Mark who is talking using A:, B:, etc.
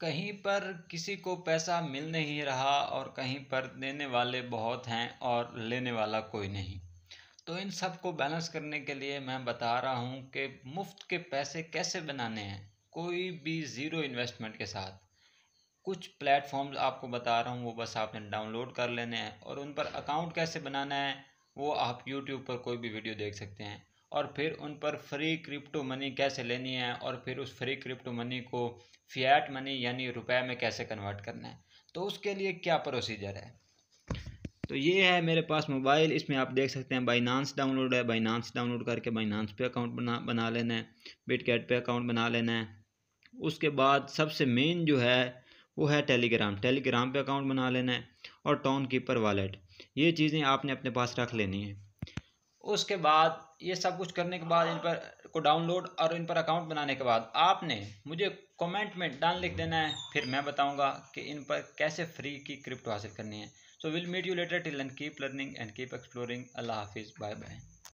A: कहीं पर किसी को पैसा मिल नहीं रहा और कहीं पर देने वाले बहुत हैं और लेने वाला कोई नहीं तो इन सब को बैलेंस करने के लिए मैं बता रहा हूँ कि मुफ्त के पैसे कैसे बनाने हैं कोई भी ज़ीरो इन्वेस्टमेंट के साथ कुछ प्लेटफॉर्म्स आपको बता रहा हूँ वो बस आपने डाउनलोड कर लेने हैं और उन पर अकाउंट कैसे बनाना है वो आप यूट्यूब पर कोई भी वीडियो देख सकते हैं और फिर उन पर फ्री क्रिप्टो मनी कैसे लेनी है और फिर उस फ्री क्रिप्टो मनी को फियाट मनी यानी रुपए में कैसे कन्वर्ट करना है तो उसके लिए क्या प्रोसीजर है तो ये है मेरे पास मोबाइल इसमें आप देख सकते हैं बाइनांस डाउनलोड है बाइनांस डाउनलोड करके बाइनांस पे अकाउंट बना बना लेना है बिटकैट पे अकाउंट बना लेना है उसके बाद सबसे मेन जो है वो है टेलीग्राम टेलीग्राम पे अकाउंट बना लेना है और टाउन कीपर वॉलेट ये चीज़ें आपने अपने पास रख लेनी है उसके बाद ये सब कुछ करने के बाद इन पर को डाउनलोड और इन पर अकाउंट बनाने के बाद आपने मुझे कमेंट में डन लिख देना है फिर मैं बताऊंगा कि इन पर कैसे फ्री की क्रिप्टो हासिल करनी है so will meet you later till and keep learning and keep exploring अल्लाह हाफिज़ बाय बाय